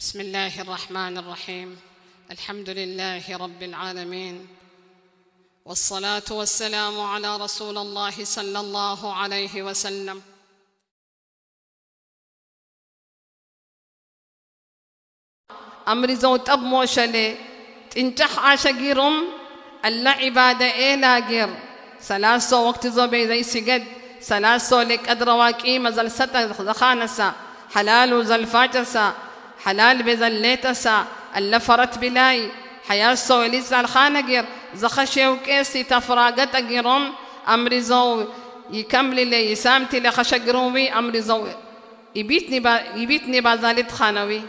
بسم الله الرحمن الرحيم الحمد لله رب العالمين والصلاه والسلام على رسول الله صلى الله عليه وسلم أمر امرزو تب موشله تنجح عشقيرم ألا عباده إلا لاقير سلاسو وقت زوبي زي سجد سلاسو لك ادرواك إيمة زلستة زخانسة حلال زلفاجسة حلال بذليتسا اللفرت بلاي حياسو وليزا الخانجر زخشي وكيسي تفراغت أجيرون أمري زو يكمل لي يسامتي لخشقرومي أمري زوي يبيتني با يبيتني بازالت خانوي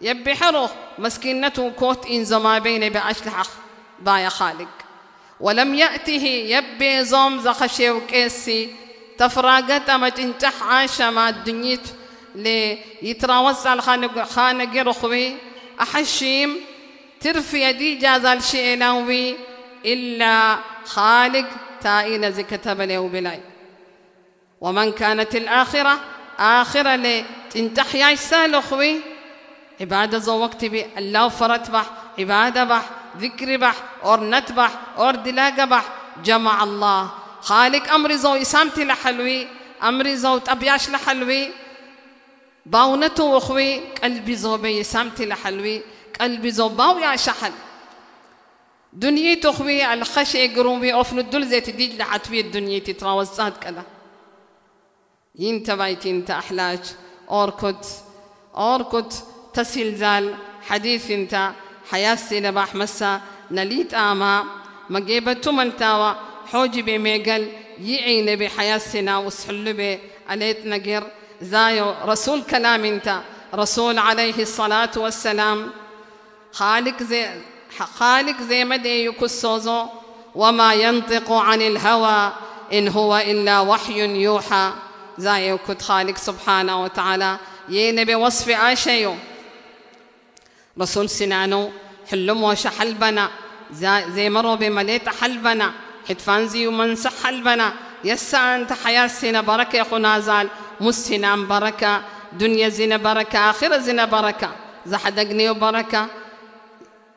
يبي حروخ مسكينته كوت إن زما بيني بأشلح بايا خالق ولم يأته يبي زوم زخشي وكيسي تفراغت أما تنتح عاش ما الدنيت يتراوس على خان خانق رخوي أحشيم ترفي يدي جازا الشيء لهوي إلا خالق تائل زي كتب له بلاي ومن كانت الآخرة آخرة لي تنتحي سال أخوي عبادة زو وقت بي الله فرت بح عبادة بح ذكر بح اور نتبح اور دلاقة بح جمع الله خالق أمر زو إسامتي لحلوي أمر زو تبياش لحلوي باونتو وخوي قلبي زوبي سامتي لحلوي قلبي زوباو يا شحل دنيا تخوي على خشي قرومي أفن الدل زيت ديج لعتوي الدنيا تتراوزات كذا ينت بيت انت أحلاج اوركوت اوركوت تسيل زال حديث انت حياة سينباح مسا نليت آما ما جيبتو منتاوى حوجي بميقل يعين بحياة سنا وسحل عليت نقر زايو رسول كلام انت رسول عليه الصلاة والسلام خالق زي خالق زي دي يكسوزو وما ينطق عن الهوى إن هو إلا وحي يوحى زايو كت خالق سبحانه وتعالى ينبي وصف آشيو رسول سنانو حلم وشحلبنا زي مرو بمليت حلبنا حتفانزي ومنسح حلبنا يسا أنت حياة سنة بركة يا زال مسهنان بركة دنيا زنا بركة آخرة زنا بركة زحدقني وبركة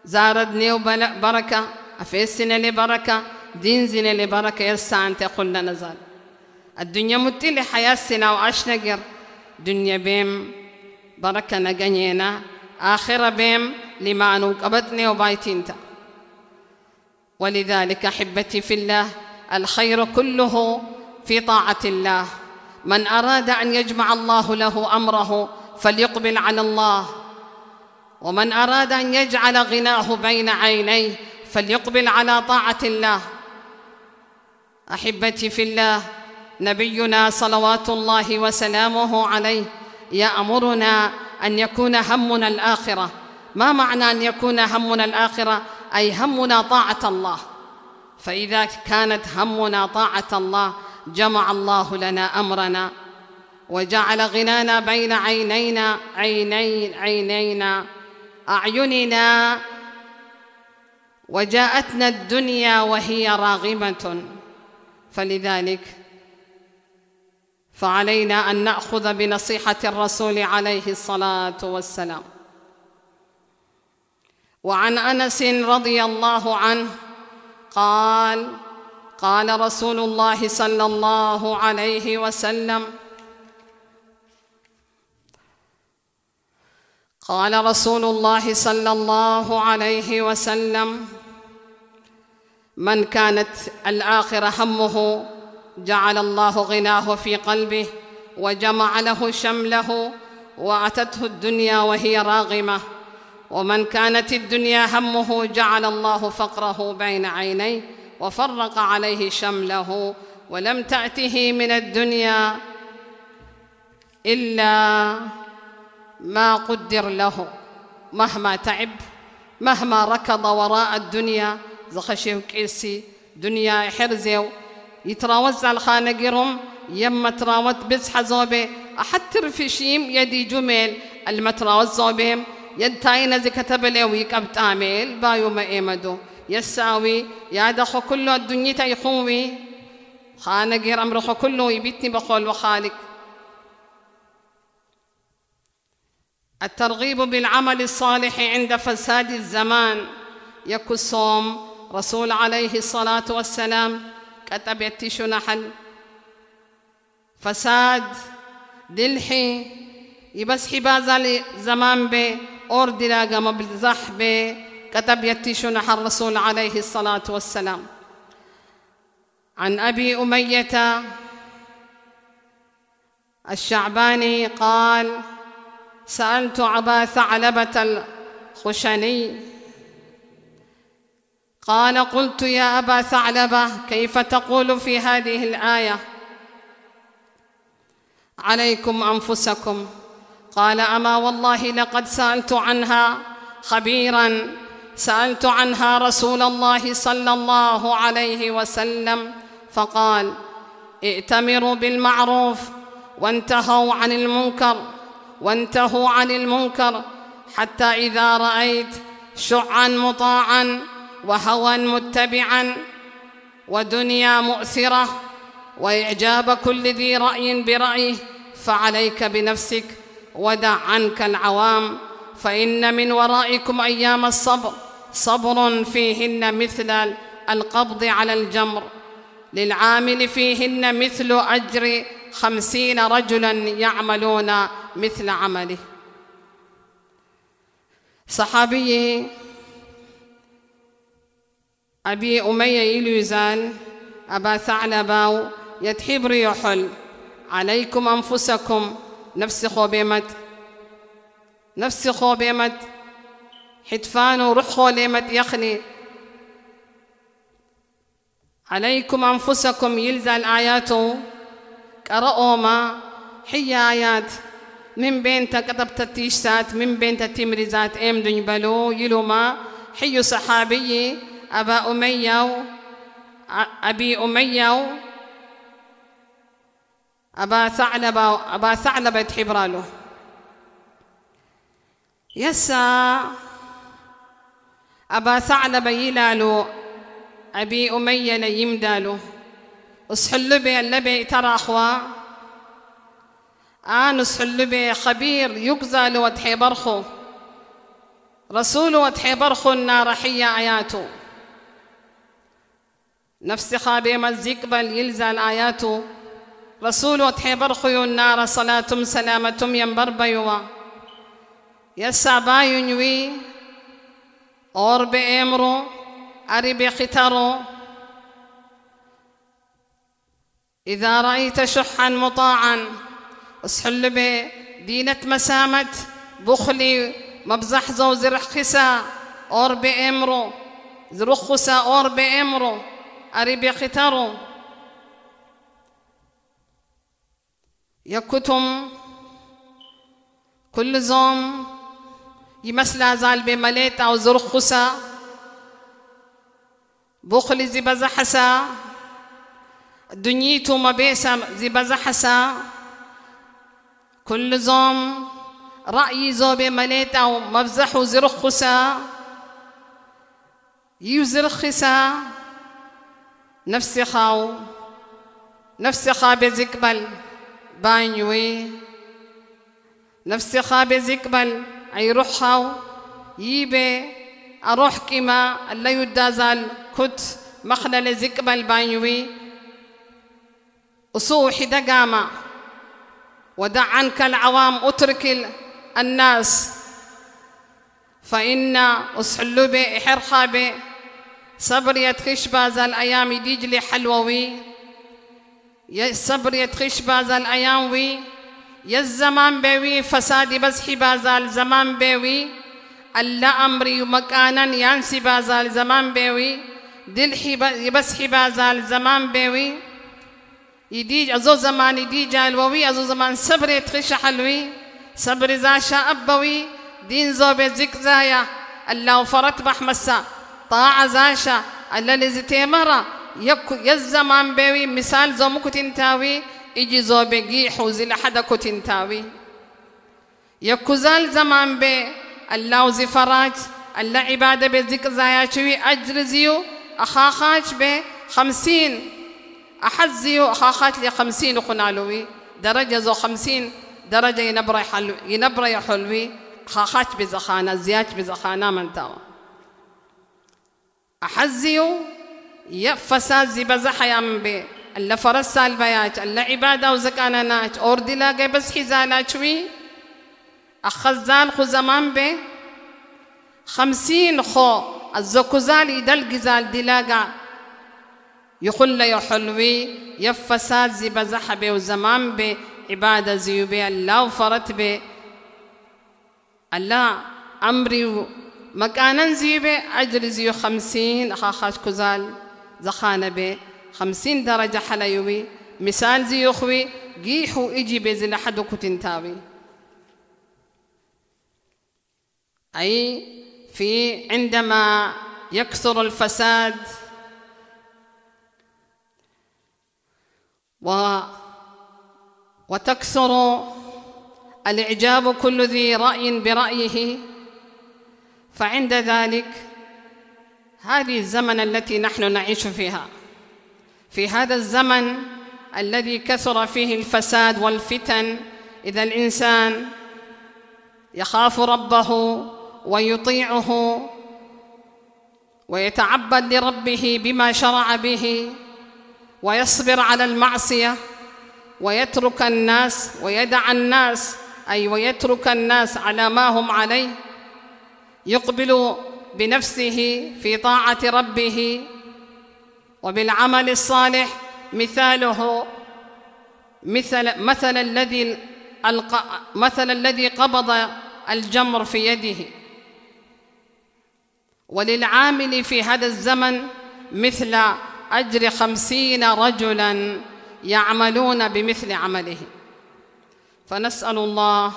زاردني وبركة أفيسنا لبركة دين زنا لبركة يرسان أنت قلنا نزال الدنيا متي لحياة سنا وعشنا قر دنيا بيم بركة نقنينا آخرة بيم لما نوقبتني وبايتي انت ولذلك أحبتي في الله الخير كله في طاعة الله من أراد أن يجمع الله له أمره فليقبل على الله ومن أراد أن يجعل غناه بين عينيه فليقبل على طاعة الله أحبتي في الله نبينا صلوات الله وسلامه عليه يأمرنا أن يكون همنا الآخرة ما معنى أن يكون همنا الآخرة أي همنا طاعة الله فإذا كانت همنا طاعة الله جمع الله لنا أمرنا وجعل غنانا بين عينينا عينين عينينا أعيننا وجاءتنا الدنيا وهي راغمة فلذلك فعلينا أن نأخذ بنصيحة الرسول عليه الصلاة والسلام وعن أنس رضي الله عنه قال قال رسول الله صلى الله عليه وسلم قال رسول الله صلى الله عليه وسلم من كانت الآخرة همه جعل الله غناه في قلبه وجمع له شمله وأتته الدنيا وهي راغمة ومن كانت الدنيا همه جعل الله فقره بين عينيه وفرق عليه شمله ولم تأته من الدنيا إلا ما قدر له مهما تعب مهما ركض وراء الدنيا زخشيو كيسي دنيا حرزيو يتراوز على خانقرهم يما تراوت بزحة زوبي أحتر في شيم يدي جميل المتراوز زوبهم يد تاينة زي كتب لي ويكب تاميل بايو ما إيمدو يساوي يا دخو كل الدنيا يخوي خانا غير أمره كله يبيتني بقول وخالق الترغيب بالعمل الصالح عند فساد الزمان يكو الصوم رسول عليه الصلاة والسلام كتب يتشو نحل فساد دلحي يبس حبازة زمان بي أور دلاغة مبزح بي كتب يتشنح الرسول عليه الصلاة والسلام عن أبي أمية الشعباني قال سألت أبا ثعلبة الخشني قال قلت يا أبا ثعلبة كيف تقول في هذه الآية عليكم أنفسكم قال أما والله لقد سألت عنها خبيرا سألت عنها رسول الله صلى الله عليه وسلم فقال ائتمروا بالمعروف وانتهوا عن المنكر وانتهوا عن المنكر حتى إذا رأيت شعا مطاعا وهوى متبعا ودنيا مؤثرة وإعجاب كل ذي رأي برأيه فعليك بنفسك ودع عنك العوام فإن من ورائكم أيام الصبر صبر فيهن مثل القبض على الجمر للعامل فيهن مثل أجر خمسين رجلا يعملون مثل عمله صحابي أبي أمية يلوزان أبا ثعلبة يتحب ريحل عليكم أنفسكم نفسخوا خوبيمت نفسخوا خوبيمت حتفان رخو يخني عليكم أنفسكم يلزى الآيات قرأوا ما حي آيات من بين تكتبت تتيشتات من بين تتمرزات ام دنبلو يلو ما حي صحابي أبا أمية أبي أمية أبا ثعلبة أبا ثعلبة حبراله يسا أبا سعلب يلالو أبي أمية نيم دالو بي اللبي ترى أخوا آن بي خبير يقزل ودحي برخو رسول ودحي برخو النار حيا آياته نفسي خابي مزيك بل يلزل آياته رسول ودحي برخو النار صلاة سلامة ينبر بيوا يسا باينوي اور बे امرو اری बे खितारो إذا رأيت شحا مطاعا اسحل به دينة مسامت بخلي مبزح زو خسا أور بأمرو خسا أور بأمرو أريبي ختارو يكتم كل زوم يمسلا زال بمليتا وزرخسا بخل زي دنيتو مبيسا زبزحسا كل زوم رأي زو بمليتا ومبزحو زرخسا يزرخسا نفسي خاو نفسي خا زكبل باينوي نفسي خا زكبل أي روحاو يبي أروح كما لا يدازال كت مخلل زكب البايوي أصوح دقامة ودع عنك العوام أترك الناس فإن أسحلوبي إحرخابي صبرية خشباز الأيام ديجلي حلووي صبرية خشباز الأيام وي يا زمان بیوی فسادی بزحی بازال زمان بیوی اللہ امری مکانن یانسی بازال زمان بیوی دل بسحی بازال زمان بیوی يديج أزو زمان يديج الووي أزو زمان صبر تخش حلوي صبر زاشا أبوي دين زو بزك زايا الله وفرت بحمسا طاعة زاشا الله لزتي مرا يك زمان بيوي مثال زو مكتن تاوي iji zobegi huzila hada kotintawi yakuzal zaman be allah uzi faraj allah ibada be zik zayachiwi ajriziyo akhakhach be خمسين أحزيو أخاخات لي خمسين قنالوي درجة زو خمسين درجة ينبرة حلو ينبرة حلوي خاخات بزخانة زيات بزخانة من تاو أحزيو يفساد زي بزحيا من بي الله فرس سالبيات الله عبادة وزكانانات أوردي لاقي بس حزالات شوي أخزال خو زمان خمسين خو الزكوزال يدل جزال دلاقا يخل يحلوي يفساد زي بزحبه وزمان بي عبادة زيوبي الله وفرت بي الله أمري مكانا زيبه أجر زيو خمسين خاخاش كزال زخانة بي خمسين درجة حليوي مثال زي أخوي جيحو إجي لحد كتن كتنتاوي أي في عندما يكثر الفساد و وتكثر الإعجاب كل ذي رأي برأيه فعند ذلك هذه الزمن التي نحن نعيش فيها في هذا الزمن الذي كثر فيه الفساد والفتن إذا الإنسان يخاف ربه ويطيعه ويتعبد لربه بما شرع به ويصبر على المعصية ويترك الناس ويدع الناس أي ويترك الناس على ما هم عليه يقبل بنفسه في طاعة ربه وبالعمل الصالح مثاله مثل مثل الذي ألقى مثل الذي قبض الجمر في يده وللعامل في هذا الزمن مثل أجر خمسين رجلا يعملون بمثل عمله فنسأل الله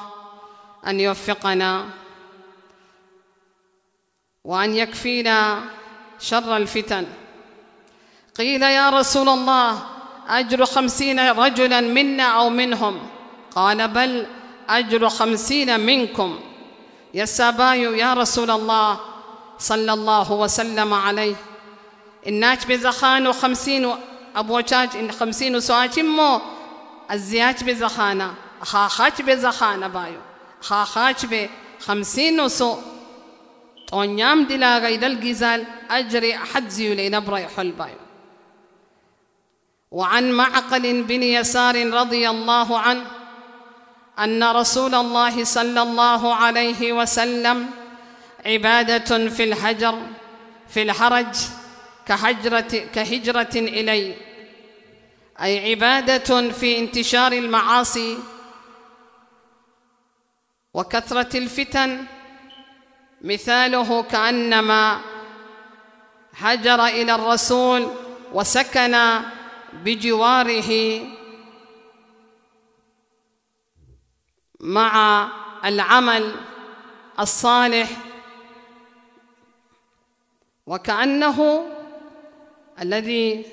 أن يوفقنا وأن يكفينا شر الفتن قيل يا رسول الله أجر خمسين رجلا منا أو منهم قال بل أجر خمسين منكم يا السباي يا رسول الله صلى الله وسلم عليه الناج بزخان خمسين أبو تاج إن خمسين سواج مو الزياج بزخانة خاخات بزخانة بايو خاخات بخمسين سو تونيام دلاغي دل أجري أحد زيولين بري حل بايو وعن معقل بن يسار رضي الله عنه أن رسول الله صلى الله عليه وسلم عبادة في الحجر في الحرج كحجرة كهجرة إلي أي عبادة في انتشار المعاصي وكثرة الفتن مثاله كأنما هجر إلى الرسول وسكن بجواره مع العمل الصالح وكأنه الذي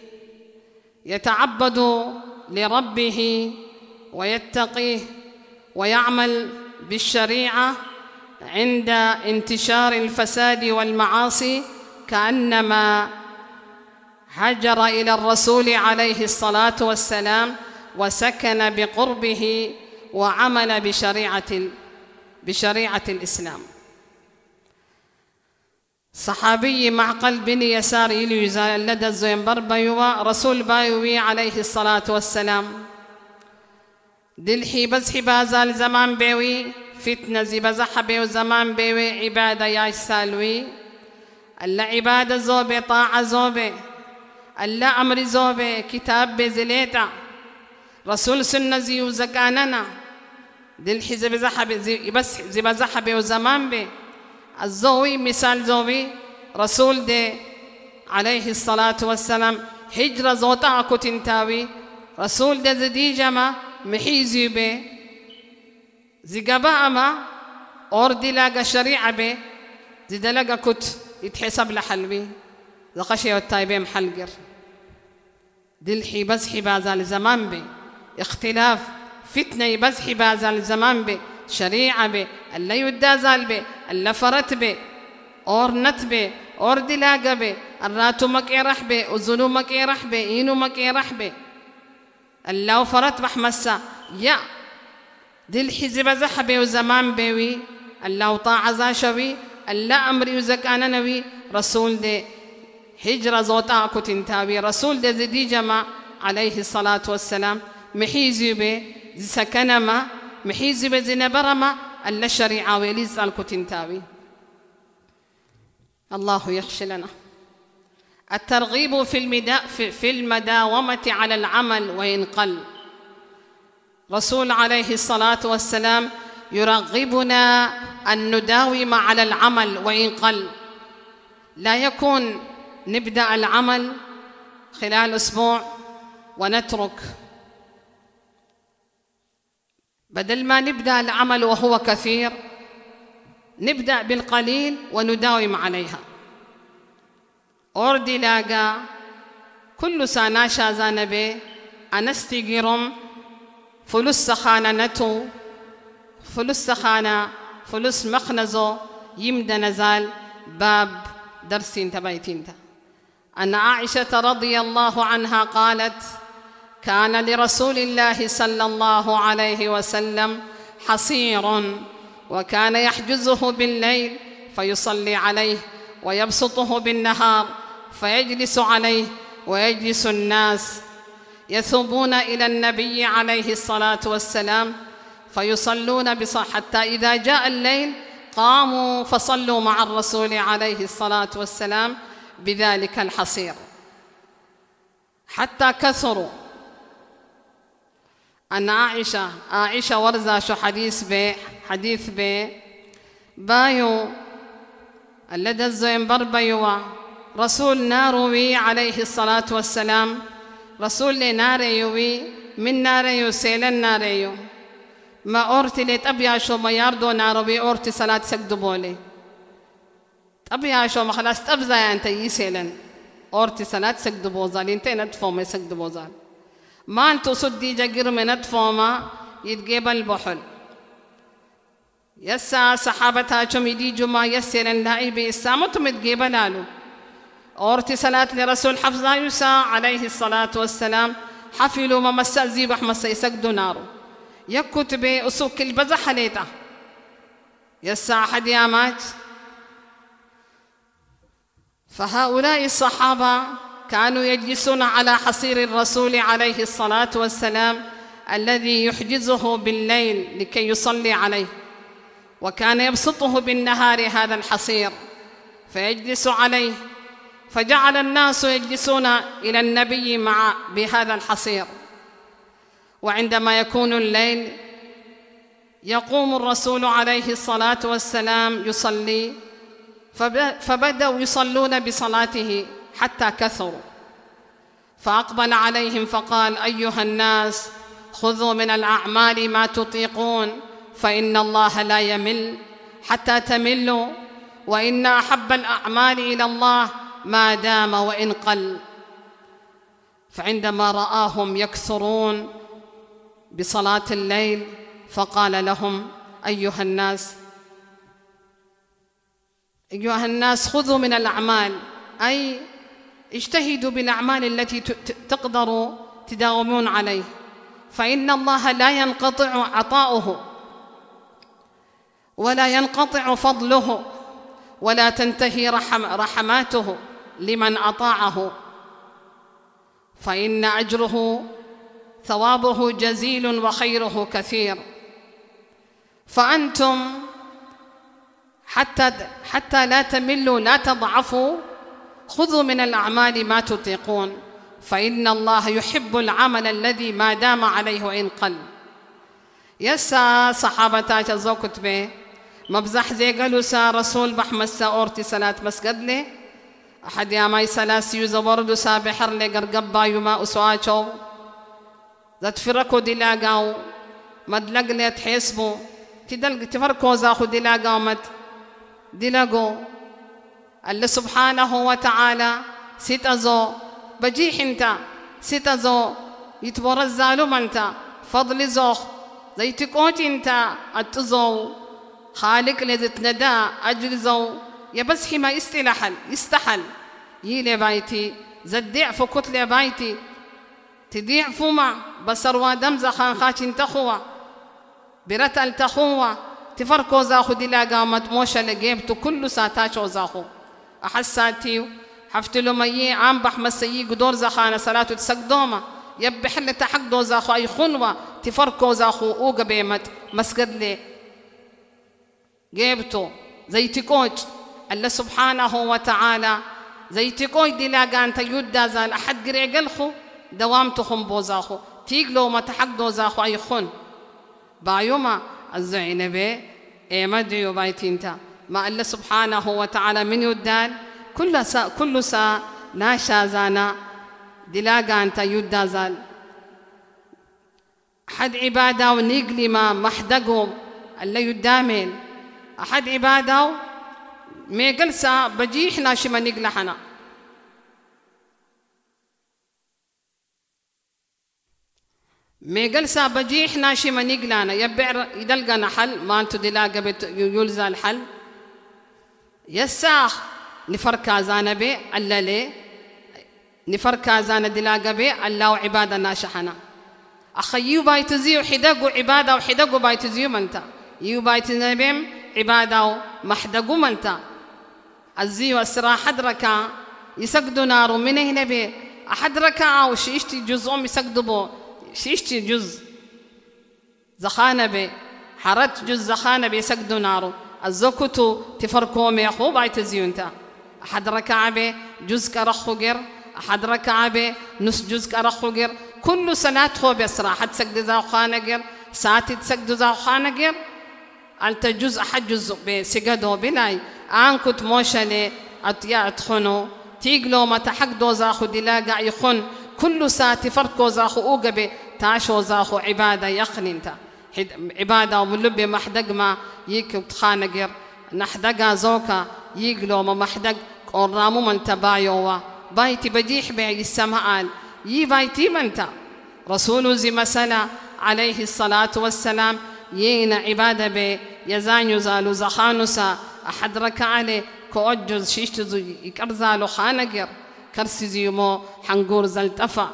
يتعبد لربه ويتقيه ويعمل بالشريعه عند انتشار الفساد والمعاصي كانما هجر إلى الرسول عليه الصلاة والسلام وسكن بقربه وعمل بشريعة بشريعة الإسلام صحابي معقل بن يسار إليوزا لدى الزينبر بايوا رسول بايوي عليه الصلاة والسلام دلحي بزح بازال زمان بيوي فتنة زي بزح بيو زمان بيوي عبادة يا سالوي العبادة زوبي طاعة زوبي الله امر زوبه كتاب بزليتا رسول سنة زيو زكاننا دل حزب زحب زي بس زي زحب وزمان بي الزوي مثال زوي رسول دي عليه الصلاة والسلام هجرة زوتا كتنتاوي رسول دي زدي جما محيزي بي زي قبا أما أور دي لاغا شريعة بي زي دلقا كت يتحسب لحلبي زقشي والتايبين حلقر دلحي بزحي بازال زمان بي اختلاف فتنة بزحي بازال زمان بي شريعة بي اللي زال بي اللي فرت بي اور نت بي اور دلاقة بي الراتو مكي بي وزنو مكي بي اينو مكي بي اللو وفرت بحمسة يا دلحي زبزح بي وزمان بيوي اللو طاعة زاشوي اللي أمر يزكانا نوي رسول دي hijra zota akutin tabi rasul de zidijama alayhi salatu wassalam mihizibe zisakanama mihizibe zinabarama alla shari'a weliz alkutin tabi الله يخشى لنا الترغيب في المدا في المداومة على العمل وإن قل رسول عليه الصلاة والسلام يرغبنا أن نداوم على العمل وإن قل لا يكون نبدأ العمل خلال أسبوع ونترك بدل ما نبدأ العمل وهو كثير نبدأ بالقليل ونداوم عليها أوردي لاقا كل سانا شازان بي أنستي أنستيجيرم فلوس سخانة نتو فلوس سخانة فلوس مخنزو يمدى نزال باب درسين تبايتين تبايتين عن عائشة رضي الله عنها قالت كان لرسول الله صلى الله عليه وسلم حصير وكان يحجزه بالليل فيصلي عليه ويبسطه بالنهار فيجلس عليه ويجلس الناس يثوبون إلى النبي عليه الصلاة والسلام فيصلون بصح حتى إذا جاء الليل قاموا فصلوا مع الرسول عليه الصلاة والسلام بذلك الحصير حتى كثروا أن عائشة عائشة ورزا شو حديث بي حديث بي بايو اللدى الزين بربيوة رسول ناروي عليه الصلاة والسلام رسول ناريوي من ناريو سيل ناريو ما أورتي أبيع شو ما ياردو ناروي أورتي صلاة سكدبولي أبي यहाँ शो मखलास तब انت يسيلن إيه और तिसनात सगद بوزال انت نت فوما सगद बोजाल ما انت صدي جقر من نت فوما يتجيب البحل يسا صحابتها شميدي جمع يسيلن لعيبي السامة متجيب لالو اور صلاة لرسول حفظا يسا عليه الصلاة والسلام حفلوا ما مسا زيب أحمد سيسك دونارو يكتب أسوك البزح ليتا يسا حد يا مات فهؤلاء الصحابة كانوا يجلسون على حصير الرسول عليه الصلاة والسلام الذي يحجزه بالليل لكي يصلي عليه وكان يبسطه بالنهار هذا الحصير فيجلس عليه فجعل الناس يجلسون إلى النبي مع بهذا الحصير وعندما يكون الليل يقوم الرسول عليه الصلاة والسلام يصلي فبدأوا يصلون بصلاته حتى كثروا فأقبل عليهم فقال أيها الناس خذوا من الأعمال ما تطيقون فإن الله لا يمل حتى تملوا وإن أحب الأعمال إلى الله ما دام وإن قل فعندما رآهم يكثرون بصلاة الليل فقال لهم أيها الناس أيها الناس خذوا من الأعمال أي اجتهدوا بالأعمال التي تقدروا تداومون عليه فإن الله لا ينقطع عطاؤه ولا ينقطع فضله ولا تنتهي رحم رحماته لمن أطاعه فإن أجره ثوابه جزيل وخيره كثير فأنتم حتى حتى لا تملوا لا تضعفوا خذوا من الأعمال ما تطيقون فإن الله يحب العمل الذي ما دام عليه وإن قل يسا صحابة تاج زوكت مبزح زي قالوا سا رسول بحمس أورتي صلاة مسجد لي أحد يا ماي سلاس يوزا وردو سا بحر لي قرقبا يما أسواجو ذات فرقو دلاقاو مدلق لي تحسبو تدلق تفرقو زاخو دلاقاو مت الله سبحانه وتعالى wa بجيح انت bajihinta يتبر الزالوم انت فضل زوخ زي انت اتزو خالق لذت ندا اجل يا بس ما استلحل يستحل يلي بايتي زدع فكت كتلة بايتي تديع فما بسر ودم زخان خاش انتخوا برتل تخوى ti farko zaku dila gamat mosha legebtu kullu satacho zaku أحساتي حفت له مي عم بحمد سيي قدور زخانة صلاة تسقدوما يب حل تحق دو زاخو أي خنوة تفركو زاخو أو قبيمت مسجد لي جيبتو زي تكوج الله سبحانه وتعالى زي تكوج دي لاقان تيودا زال أحد قرع قلخو دوام تخم بوزاخو تيقلو ما تحق دو زاخو أي خن بايوما الزعنبة إيه، إما ديو بايتينتا ما الله سبحانه وتعالى من يدان كل سا كل سا لا شازانا دلاغا أنت زال أحد عبادة ونقلي ما محدقهم الله يدامين أحد عبادة سا بجيحنا شما نقلحنا ميجلسا بجيح ناشي ما نيجلانا يبع يدلقنا حل ما انتو دلاقة بت يلزا الحل يساخ نفركا زانا بي ألا لي نفركا زانا دلاقة بي ألا وعبادة ناشحنا أخيو بايتزيو حدقو عبادة وحدقو بايتزيو منتا يو بايتزيو بيم عبادة ومحدقو منتا الزيو أسرا حدركا يسقدو نارو من هنا بي أحدركا وشيشتي جزوم يسقدو بو šišći džuz zahana be harat džuz zahana be sagdu naru الزكوتو تفرقو مي خو بايت زيونتا أحد ركعة به جزء كرخو غير أحد ركعة به نص جزء كرخو غير كل سنة خو بسرا حد سجد ذا خانة غير ساعة تسجد ذا خانة غير ألت جزء أحد جزء بسجدو بناي آن كنت موشلي أتيا أتخنو تيجلو ما تحق دوزا خدي لا قاع يخن كل ساتي فرقو زاخو أوجبي تاشو زاخو عبادة يخنين تا عبادة وملبي محدق ما يك تخانجر نحدق زوكا يقلو ما محدق قرامو من تبايوا بايتي بديح بعي السمعان يي بايتي من تا رسول زي مسلا عليه الصلاة والسلام يين عبادة بي يزان يزالو زخانوسا أحد ركع عليه كوجز شيشتزو يكرزالو خانجر كرسي زيومو حنقور زلتفا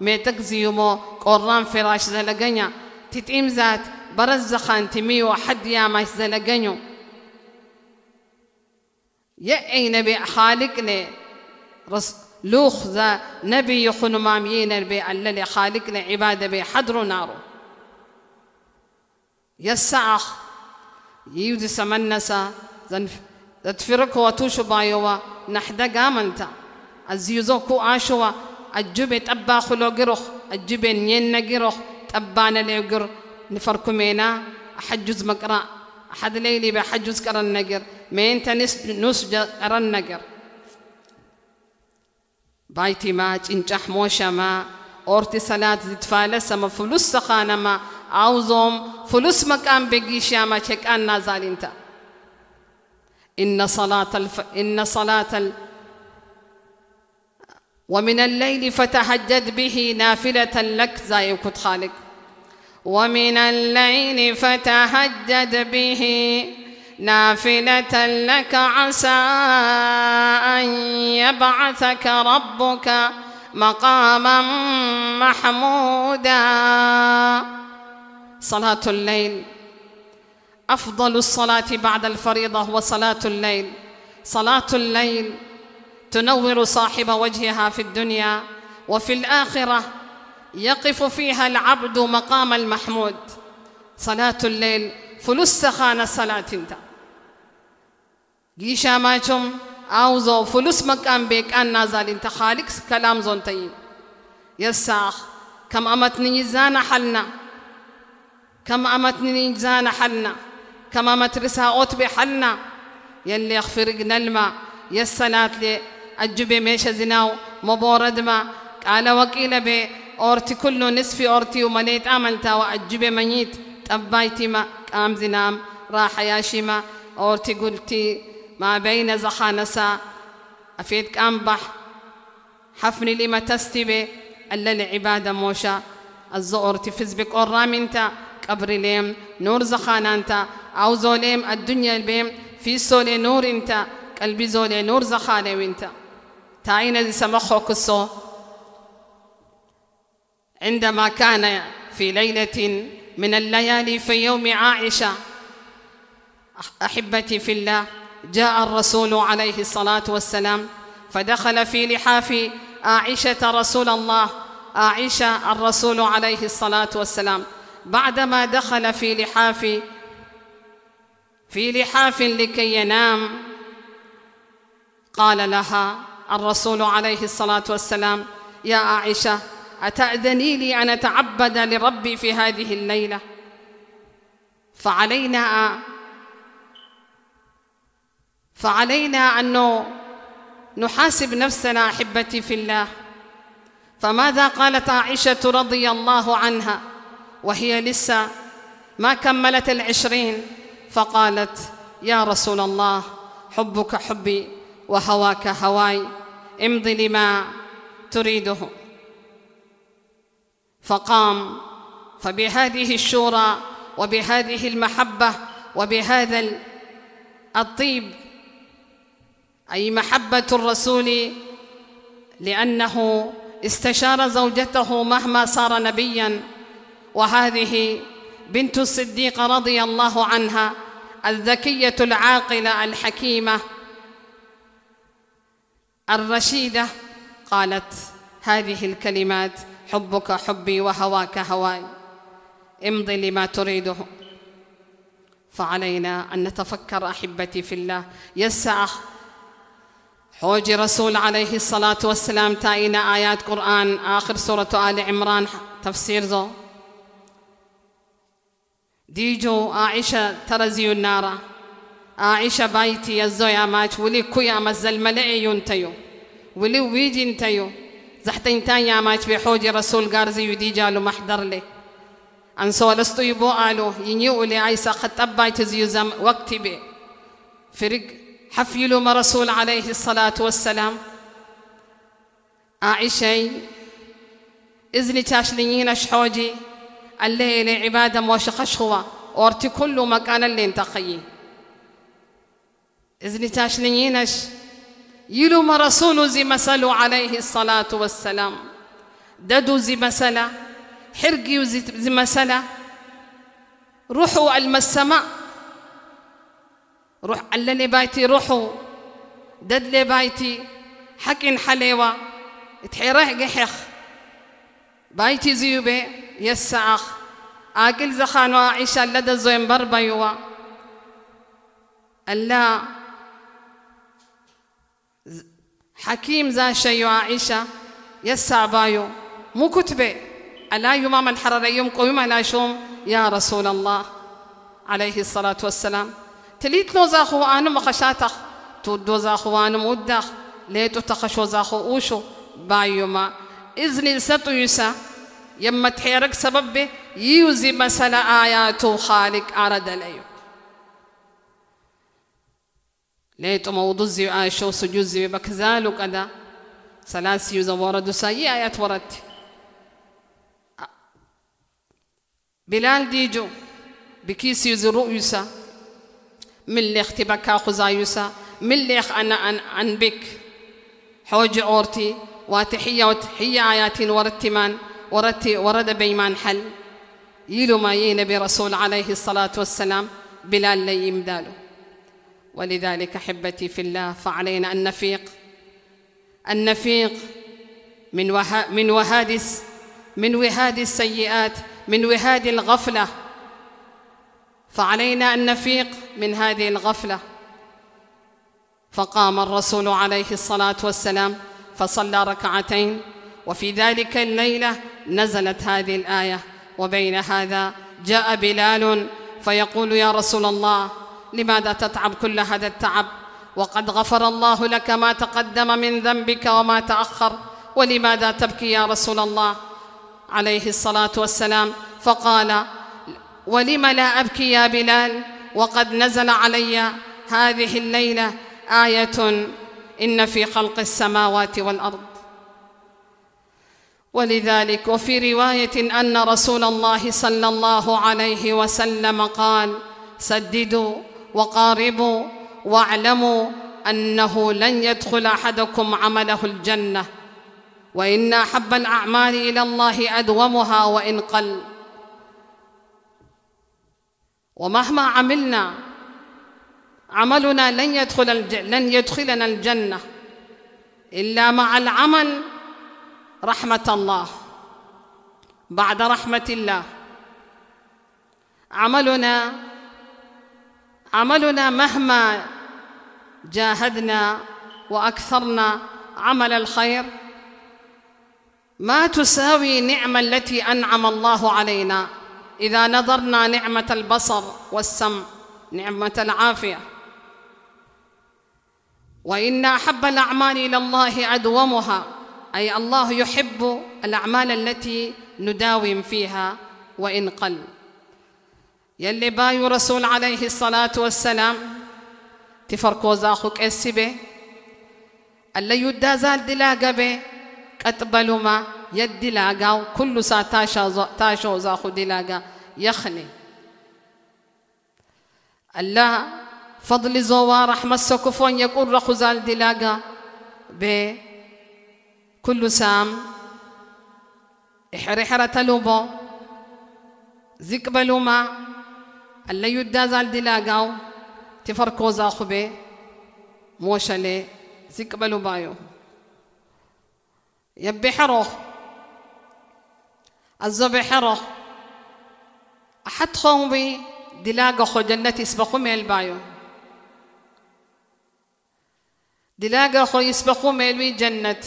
ميتك زيومو قران فراش زلقنيا تتعيم ذات برزخان تميو حد يا ما زلقنيو اي نبي خالقني رس لوخ ذا نبي يخن ماميين بي اللي خالقنا عبادة بي حضر نارو ساخ يودي سمنسا زنف تفرق وتوشو بايوا نحدا قامنتا الزيوزو آشوا الجبة تبا خلو جرخ الجبة نينا جرخ تبانا ليجر نفركمينا حجز مقرأ حد ليلي بحجز كرن نجر مين تنس نسج كرن نجر بايتي ما تنجح موشا ما أورتي صلاة تتفالة سما فلوس سخانة ما عاوزهم فلوس مكان بيجيشا ما تشك أنا زالينتا إن صلاة الف... إن صلاة الف... ومن الليل فتهجد به نافلة لك زايك خالق ومن الليل فتهجد به نافلة لك عسى أن يبعثك ربك مقاما محمودا صلاة الليل أفضل الصلاة بعد الفريضة هو صلاة الليل صلاة الليل تنور صاحب وجهها في الدنيا وفي الآخرة يقف فيها العبد مقام المحمود صلاة الليل فلسخان صلاة انت جيشا او اوزو فلوس مكان بيك ان نازال انت خالق كلام زونتين يساخ كم امتني زانا حلنا كم امتني زانا حلنا كم امت رساء بحلنا يلي يغفر الماء يا الصلاة لي أجبي ميشا زناو مبورد ما قال وكيل بي أورتي كله نصفي أورتي ومنيت عملتا وأجبي منيت تبايتي ما قام زنام راح ياشي ما أورتي قلتي ما بين زخانسا أفيد قام بح حفني لما بي ألا لعبادة موشا الزور تفز بك أورام انت قبري ليم نور زخان انت أو زوليم الدنيا البيم في سولي نور انت قلبي زولي نور زخاني انت taa inaad كسو عندما كان في ليلة من الليالي في يوم عائشة أحبتي في الله جاء الرسول عليه الصلاة والسلام فدخل في لحاف عائشة رسول الله عائشة الرسول عليه الصلاة والسلام بعدما دخل في لحاف في لحاف لكي ينام قال لها الرسول عليه الصلاة والسلام يا عائشة أتأذني لي أن أتعبد لربي في هذه الليلة فعلينا فعلينا أن نحاسب نفسنا أحبتي في الله فماذا قالت عائشة رضي الله عنها وهي لسه ما كملت العشرين فقالت يا رسول الله حبك حبي وهواك هواي امض لما تريده فقام فبهذه الشورى وبهذه المحبة وبهذا الطيب أي محبة الرسول لأنه استشار زوجته مهما صار نبيا وهذه بنت الصديق رضي الله عنها الذكية العاقلة الحكيمة الرشيدة قالت هذه الكلمات حبك حبي وهواك هواي امضي لما تريده فعلينا أن نتفكر أحبتي في الله يسع حوج رسول عليه الصلاة والسلام تأينا آيات قرآن آخر سورة آل عمران تفسير ذو ديجو عائشة ترزي النار عيشة بيتي زويا ماش ولي كويا مزل ملئي ينتيو ولي ويجي انتيو زحتين يا ماش بحوج رسول قارزي يدي جالو محضر لي أن سولستو يبو قالو ينيو لي عيسى خطب بايت زيزم وقتي بي فرق حفيلو ما رسول عليه الصلاة والسلام عائشة إذني تاشلينينا شحوجي الليلة عبادة موشقش هو أورتي كل مكان اللي انتقيه إذني تاشلينيناش يلو ما رسول زي مسألو عليه الصلاة والسلام ددو زي مسألة حرقي زي مسألة روحوا علم السماء روح علني بايتي روحوا دد لي بايتي حكين حليوة تحيرح قحيخ بايتي زيوبي يسعخ آكل زخان وعيشة لدى زوين بربيوة الله حكيم ذا شيء عائشة يسع بايو مو كتبة ألا يمام الحرر يوم قوم لا شوم يا رسول الله عليه الصلاة والسلام تليت نو زاخو أنا مخشاتخ تودو زاخو أنا مودخ ليتو تخشو زاخو أوشو بايو ما إذن الستو يسا يما تحيرك سبب يوزي مسألة آياتو خالق أرد ليو ليت موضوزي عائشة شو سجوزي بكزالو كذا سلاسي يوزا وردو سايي آيات ورد بلال ديجو بكيس يوزي رؤيسا من اللي اختبكا خزايوسا من اللي أنا عن, عن بك حوج أورتي وتحية وتحية آيات ورتمان ورتي ورد بيمان حل يلو ما يي نبي رسول عليه الصلاة والسلام بلال لي يمدالو ولذلك احبتي في الله فعلينا ان نفيق ان نفيق من وها من وهاد من وهاد السيئات من وهاد الغفله فعلينا ان نفيق من هذه الغفله فقام الرسول عليه الصلاه والسلام فصلى ركعتين وفي ذلك الليله نزلت هذه الايه وبين هذا جاء بلال فيقول يا رسول الله لماذا تتعب كل هذا التعب وقد غفر الله لك ما تقدم من ذنبك وما تأخر ولماذا تبكي يا رسول الله عليه الصلاة والسلام فقال ولم لا أبكي يا بلال وقد نزل علي هذه الليلة آية إن في خلق السماوات والأرض ولذلك وفي رواية أن رسول الله صلى الله عليه وسلم قال سددوا وقاربوا واعلموا أنه لن يدخل أحدكم عمله الجنة وإن أحب الأعمال إلى الله أدومها وإن قل ومهما عملنا عملنا لن يدخل لن يدخلنا الجنة إلا مع العمل رحمة الله بعد رحمة الله عملنا عملنا مهما جاهدنا وأكثرنا عمل الخير ما تساوي نعمة التي أنعم الله علينا إذا نظرنا نعمة البصر والسمع نعمة العافية وإن أحب الأعمال إلى الله أدومها أي الله يحب الأعمال التي نداوم فيها وإن قل يلي بايو رسول عليه الصلاة والسلام تفركوز أخوك أسبه اللي يدازال زال دلاغة به ما يد دلاغة كل سا تاشو زاخو دلاغا يخني الله فضل زوا رحمة سكفون يقول رخو زال دلاغا به كل سام إحري حرة لبو زكبلو ما الله يدازال دلا قاو تفركوزا خبي موشالي زكبلو بايو يبي حروخ الزبي حروخ أحد خومي دلاغ خو جنة يسبقو ميل بايو دلاغ خو يسبقو ميل بي جنت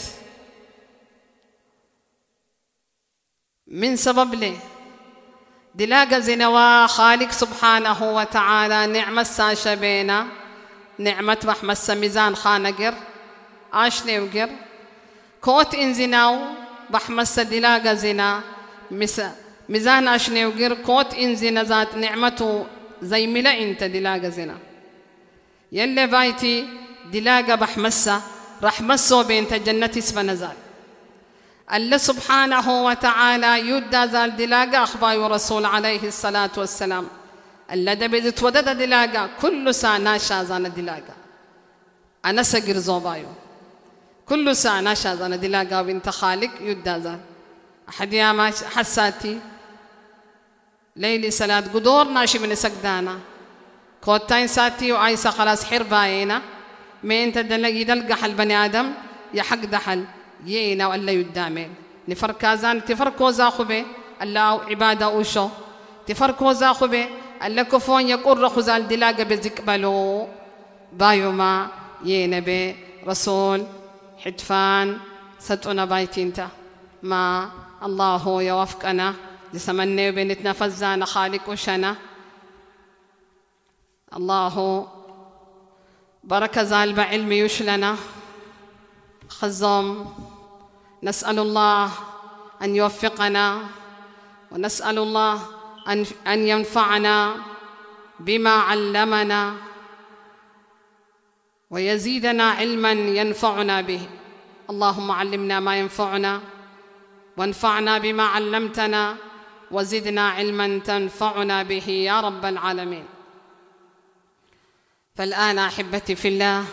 من سبب ليه دلاغ زنوا خالق سبحانه وتعالى نعمة ساشا بينا نعمة رحمة سميزان خانقر آشني وقر كوت إن زناو رحمة سدلاغ مس ميزان آشني وقر كوت انزنا ذات نعمته زي ملا انت دلاغ زنا يلي بايتي دلاغ بحمسة رحمة سو بنت جنة اسفنزال الله سبحانه وتعالى يدى ذال دلاغا أخباي ورسول عليه الصلاة والسلام الله دبيد تودد دلاغا كل ساعة ناشا زان دلاغا أنا سقر زوبايو كل ساعة ناشا زان دلاغا بنت خالق يدى ذال أحد يا حساتي ليلي صلاة قدور ناشي من سجدانا كوتاين ساتي وعيسى خلاص حرباينا مين تدلق يدلق حل بني آدم يحق دحل yeyna o allah yuddame ni far kazan ti far koza khuɓe allah ibada usho ti far koza khuɓe allah ko foñe qurra khuzal dilaga ɓe zikɓalo bayoma yeyna ɓe rasul حتفان ستونا بايتينتا ما الله يوفقنا لسمنا وبنتنا فزانا خالق وشنا الله بركة زالبة علمي يشلنا خزم نسأل الله أن يوفقنا ونسأل الله أن أن ينفعنا بما علمنا ويزيدنا علما ينفعنا به اللهم علمنا ما ينفعنا وانفعنا بما علمتنا وزدنا علما تنفعنا به يا رب العالمين فالآن أحبتي في الله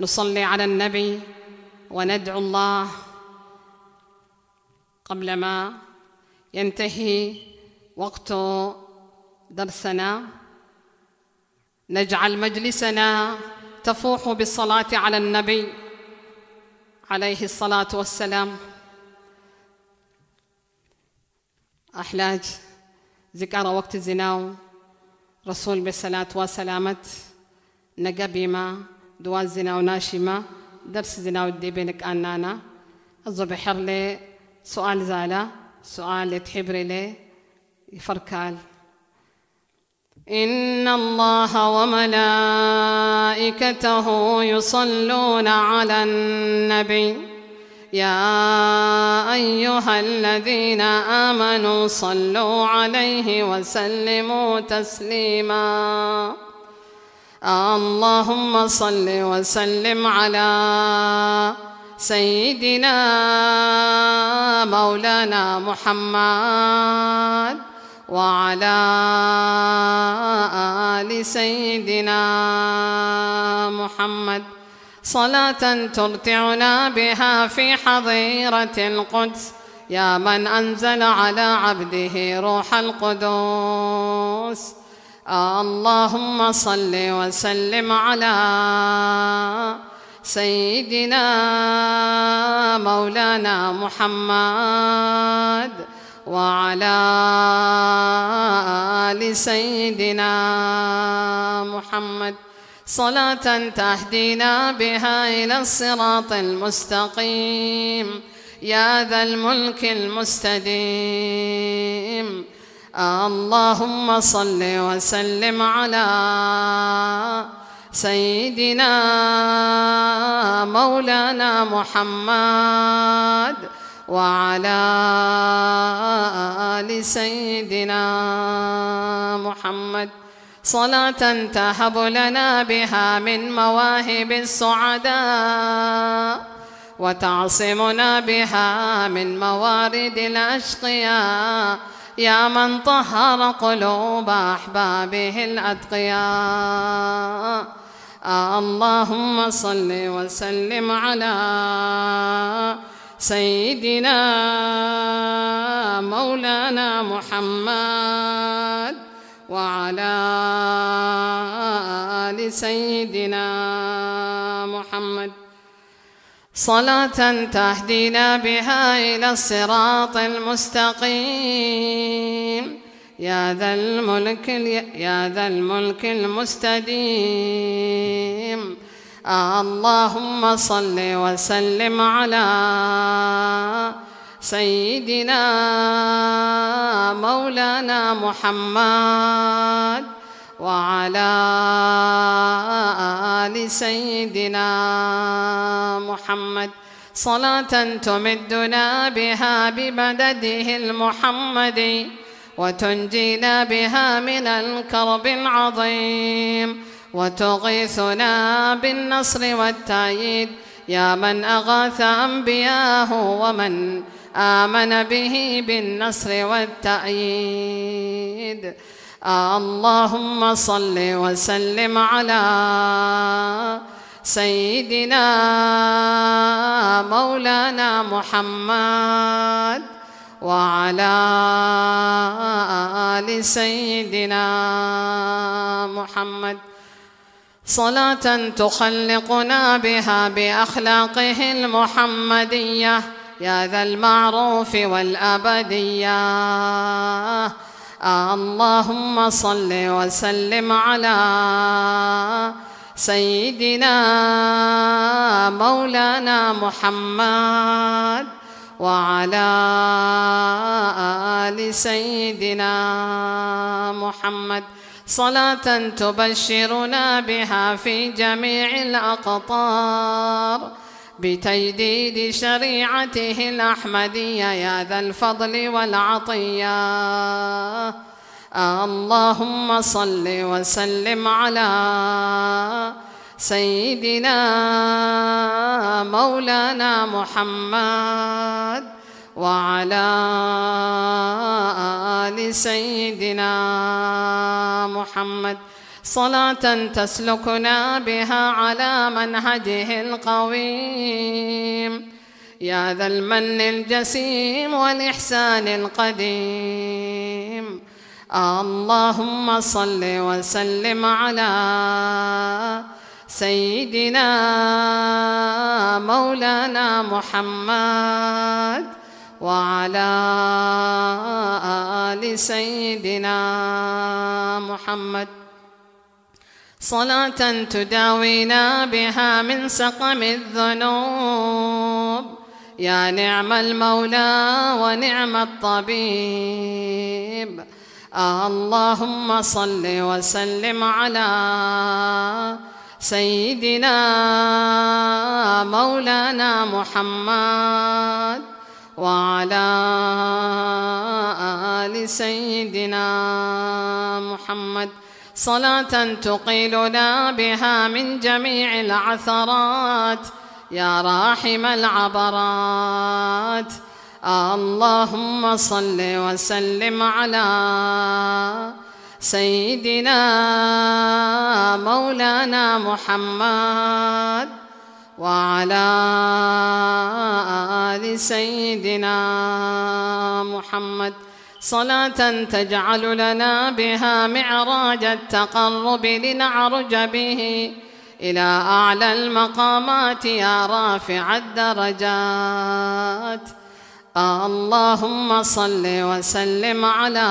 نصلي على النبي وندعو الله قبل ما ينتهي وقت درسنا نجعل مجلسنا تفوح بالصلاة على النبي عليه الصلاة والسلام أحلاج ذكرى وقت الزناو رسول بالصلاة نقبي ما دوال زناو ناشمة درس زناو دي بينك أنانا الزبحر لي سؤال زالا سؤال تحبري لي يفركال إن الله وملائكته يصلون على النبي يا أيها الذين آمنوا صلوا عليه وسلموا تسليما اللهم صل وسلم على سيدنا مولانا محمد وعلى آل سيدنا محمد صلاة ترتعنا بها في حظيرة القدس يا من أنزل على عبده روح القدوس اللهم صل وسلم على سيدنا مولانا محمد وعلى آل سيدنا محمد صلاة تهدينا بها إلى الصراط المستقيم يا ذا الملك المستديم اللهم صل وسلم على سيدنا مولانا محمد وعلى آل سيدنا محمد صلاة تهب لنا بها من مواهب السعداء وتعصمنا بها من موارد الأشقياء يا من طهر قلوب أحبابه الأتقياء اللهم صل وسلم على سيدنا مولانا محمد وعلى آل سيدنا محمد صلاة تهدينا بها إلى الصراط المستقيم يا ذا الملك يا ذا الملك المستديم آه اللهم صل وسلم على سيدنا مولانا محمد وعلى آل سيدنا محمد صلاة تمدنا بها بمدده المحمدي وتنجينا بها من الكرب العظيم وتغيثنا بالنصر والتأييد يا من أغاث أنبياه ومن آمن به بالنصر والتأييد اللهم صل وسلم على سيدنا مولانا محمد وعلى آل سيدنا محمد صلاة تخلقنا بها بأخلاقه المحمدية يا ذا المعروف والأبدية اللهم صل وسلم على سيدنا مولانا محمد وعلى آل سيدنا محمد صلاة تبشرنا بها في جميع الأقطار بتيديد شريعته الأحمدية يا ذا الفضل والعطية اللهم صل وسلم على سيدنا مولانا محمد وعلى آل سيدنا محمد صلاة تسلكنا بها على منهجه القويم يا ذا المن الجسيم والإحسان القديم اللهم صل وسلم على سيدنا مولانا محمد وعلى آل سيدنا محمد صلاة تداوينا بها من سقم الذنوب يا نعم المولى ونعم الطبيب اللهم صل وسلم على سيدنا مولانا محمد وعلى آل سيدنا محمد صلاة تقيلنا بها من جميع العثرات يا راحم العبرات اللهم صل وسلم على سيدنا مولانا محمد وعلى آل سيدنا محمد صلاة تجعل لنا بها معراج التقرب لنعرج به إلى أعلى المقامات يا رافع الدرجات اللهم صل وسلم على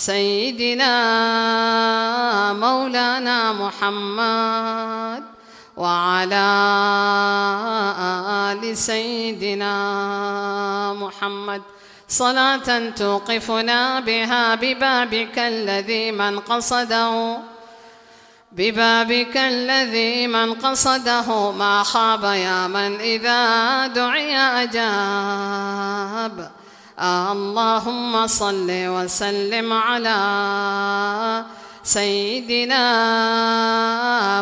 سيدنا مولانا محمد وعلى آل سيدنا محمد صلاة توقفنا بها ببابك الذي من قصده ببابك الذي من قصده ما خاب يا من إذا دعي أجاب اللهم صل وسلم على سيدنا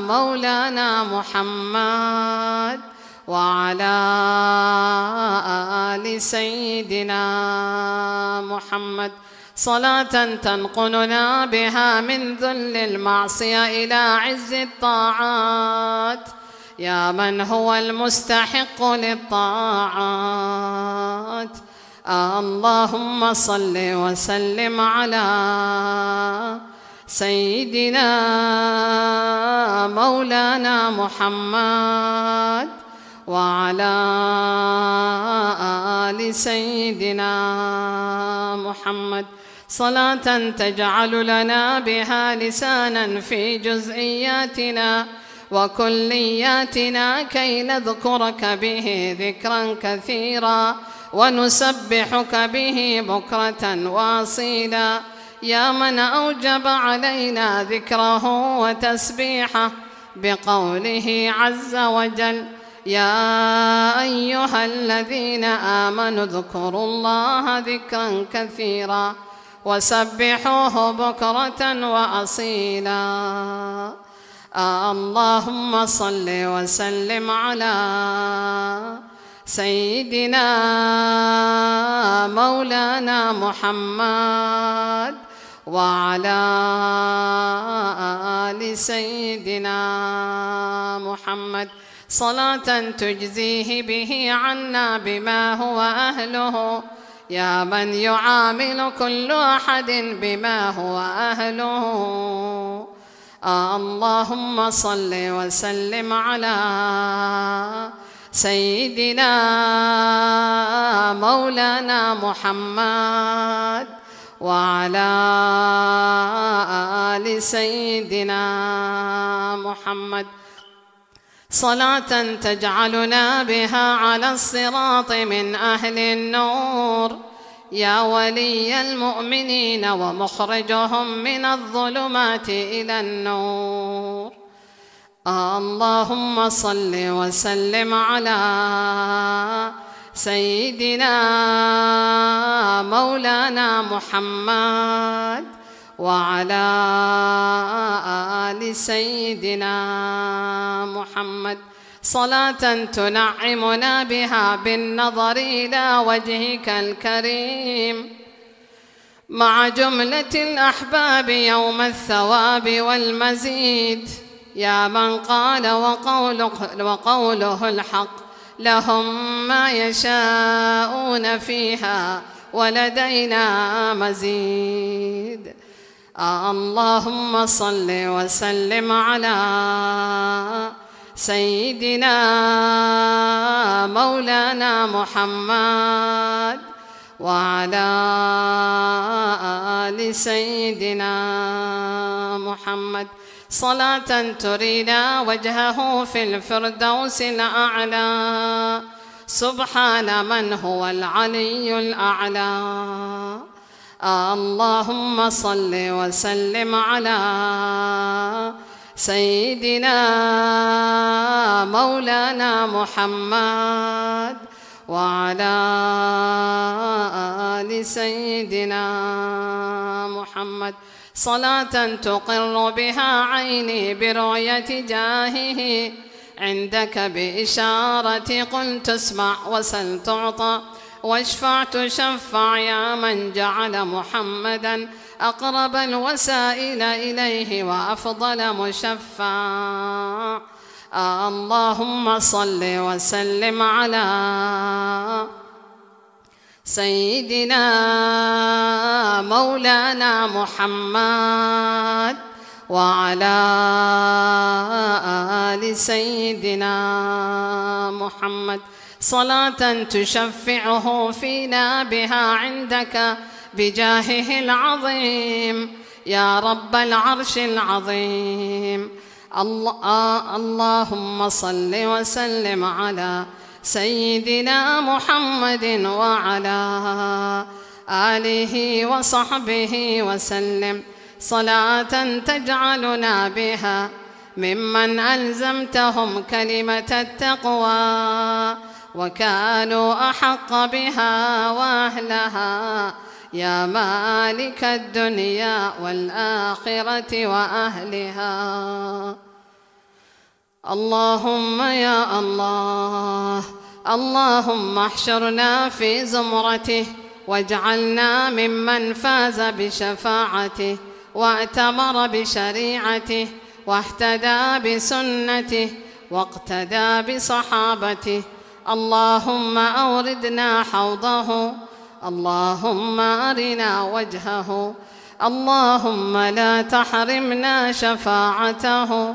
مولانا محمد وعلى آل سيدنا محمد صلاة تنقلنا بها من ذل المعصية إلى عز الطاعات يا من هو المستحق للطاعات اللهم صل وسلم على سيدنا مولانا محمد وعلى آل سيدنا محمد صلاة تجعل لنا بها لسانا في جزئياتنا وكلياتنا كي نذكرك به ذكرا كثيرا ونسبحك به بكرة واصيلا يا من أوجب علينا ذكره وتسبيحه بقوله عز وجل يا أيها الذين آمنوا اذكروا الله ذكرا كثيرا وسبحوه بكرة وأصيلا آه، اللهم صل وسلم على سيدنا مولانا محمد وعلى آل سيدنا محمد صلاة تجزيه به عنا بما هو أهله يا من يعامل كل أحد بما هو أهله آه اللهم صل وسلم على سيدنا مولانا محمد وعلى آل سيدنا محمد صلاة تجعلنا بها على الصراط من أهل النور يا ولي المؤمنين ومخرجهم من الظلمات إلى النور اللهم صل وسلم على سيدنا مولانا محمد وعلى آل سيدنا محمد صلاة تنعمنا بها بالنظر إلى وجهك الكريم مع جملة الأحباب يوم الثواب والمزيد يا من قال وقوله, وقوله الحق لهم ما يشاءون فيها ولدينا مزيد اللهم صل وسلم على سيدنا مولانا محمد وعلى آل سيدنا محمد صلاة تريد وجهه في الفردوس الأعلى سبحان من هو العلي الأعلى اللهم صل وسلم على سيدنا مولانا محمد وعلى آل سيدنا محمد صلاة تقر بها عيني برؤية جاهه عندك بإشارة قل تسمع وسل تعطى واشفع تشفع يا من جعل محمدا أقرب الوسائل إليه وأفضل مشفع آه، اللهم صل وسلم على سيدنا مولانا محمد وعلى آل سيدنا محمد صلاة تشفعه فينا بها عندك بجاهه العظيم يا رب العرش العظيم الله اللهم صل وسلم على سيدنا محمد وعلى آله وصحبه وسلم صلاة تجعلنا بها ممن ألزمتهم كلمة التقوى وكانوا أحق بها وأهلها يا مالك الدنيا والآخرة وأهلها اللهم يا الله اللهم احشرنا في زمرته واجعلنا ممن فاز بشفاعته واعتمر بشريعته واهتدى بسنته واقتدى بصحابته اللهم أوردنا حوضه اللهم أرنا وجهه اللهم لا تحرمنا شفاعته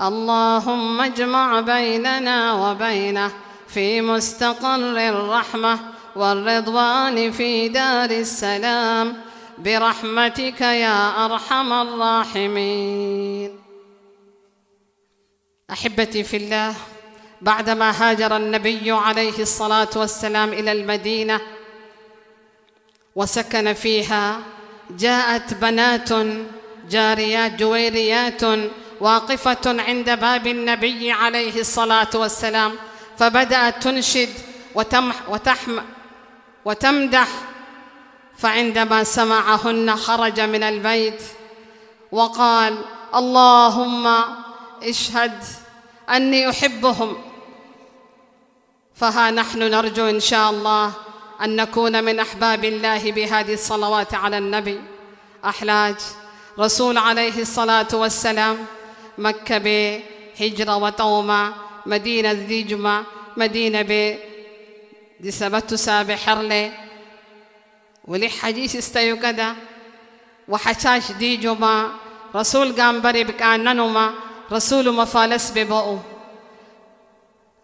اللهم اجمع بيننا وبينه في مستقر الرحمة والرضوان في دار السلام برحمتك يا أرحم الراحمين أحبتي في الله بعدما هاجر النبي عليه الصلاة والسلام إلى المدينة وسكن فيها جاءت بنات جاريات جويريات واقفة عند باب النبي عليه الصلاة والسلام فبدأت تنشد وتمح وتحم وتمدح فعندما سمعهن خرج من البيت وقال اللهم اشهد أني أحبهم فها نحن نرجو إن شاء الله أن نكون من أحباب الله بهذه الصلوات على النبي أحلاج رسول عليه الصلاة والسلام مكة بي هجره و توما مدینه مدينة بي دي سبت سابع حرله ولي حجيس استيو كدا وحشاش دي جما رسول قامبري بكاننما رسول مفالس ببؤو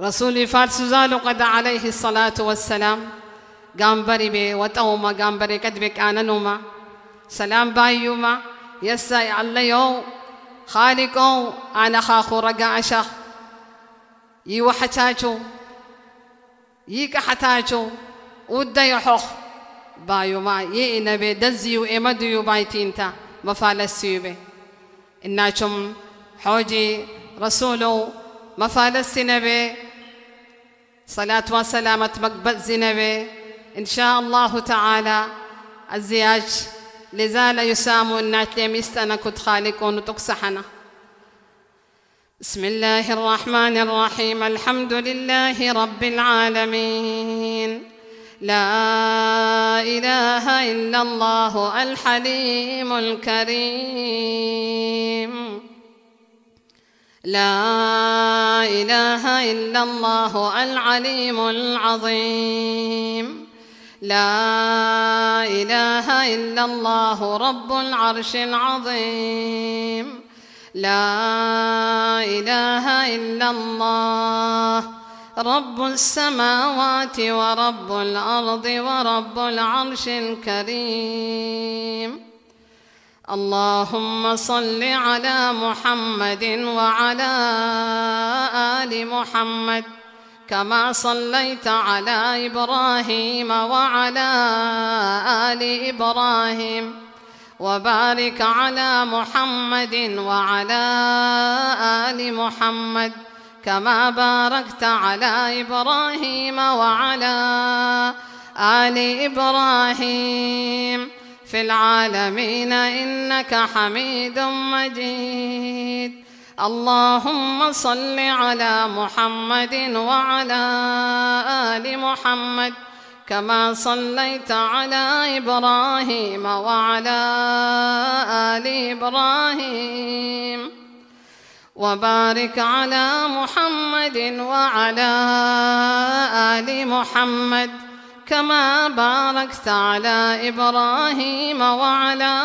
رسول فارس زالو قد عليه الصلاة والسلام بري بي قام بري كد بكاننما سلام بايوما يسا عليو خالقو أنا خاخو رقا أشخ يو حتاجو يك حتاجو ودا يحخ بايو ما يي نبي دزيو إمدو بايتين تا مفالسيو بي إناكم حوجي رسولو مفالسنا نبي صلاة وسلامة مقبزنا نبي إن شاء الله تعالى الزياج لزال يسام الناتلي مستنا كنت خالقون سحنا بسم الله الرحمن الرحيم الحمد لله رب العالمين لا إله إلا الله الحليم الكريم لا إله إلا الله العليم العظيم لا إله إلا الله رب العرش العظيم لا إله إلا الله رب السماوات ورب الأرض ورب العرش الكريم اللهم صل على محمد وعلى آل محمد كما صليت على إبراهيم وعلى آل إبراهيم وبارك على محمد وعلى آل محمد كما باركت على إبراهيم وعلى آل إبراهيم في العالمين إنك حميد مجيد اللهم صل على محمد وعلى آل محمد كما صليت على إبراهيم وعلى آل إبراهيم وبارك على محمد وعلى آل محمد كما باركت على إبراهيم وعلى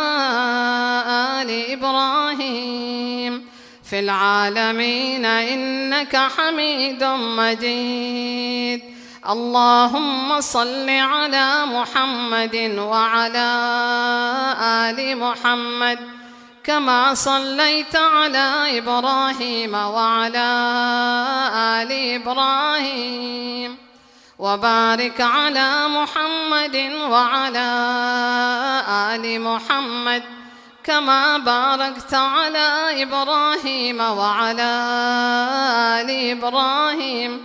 آل إبراهيم في العالمين إنك حميد مجيد اللهم صل على محمد وعلى آل محمد كما صليت على إبراهيم وعلى آل إبراهيم وبارك على محمد وعلى آل محمد كما باركت على إبراهيم وعلى آل إبراهيم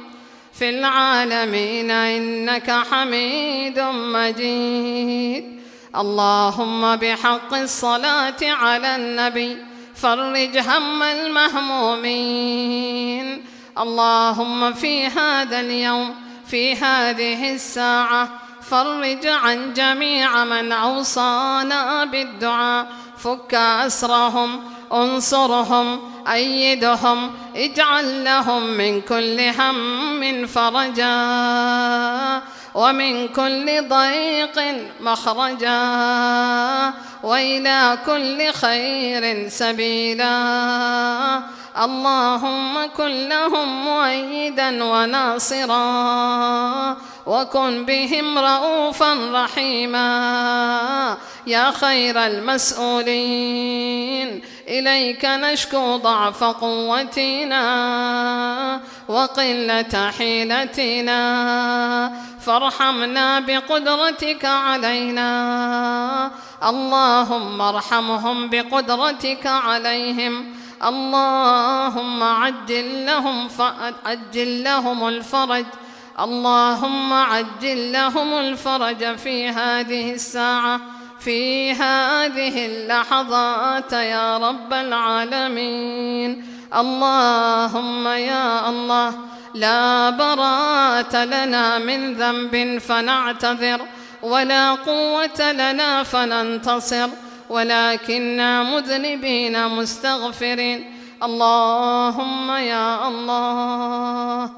في العالمين إنك حميد مجيد اللهم بحق الصلاة على النبي فرج هم المهمومين اللهم في هذا اليوم في هذه الساعة فرج عن جميع من أوصانا بالدعاء فك أسرهم انصرهم أيدهم اجعل لهم من كل هم فرجا ومن كل ضيق مخرجا وإلى كل خير سبيلا اللهم كن لهم مؤيدا وناصرا وكن بهم رؤوفا رحيما يا خير المسؤولين إليك نشكو ضعف قوتنا وقلة حيلتنا فارحمنا بقدرتك علينا اللهم ارحمهم بقدرتك عليهم اللهم عجل لهم عجل لهم الفرج اللهم عجل لهم الفرج في هذه الساعة في هذه اللحظات يا رب العالمين اللهم يا الله لا براءة لنا من ذنب فنعتذر ولا قوة لنا فننتصر ولكنا مذنبين مستغفرين اللهم يا الله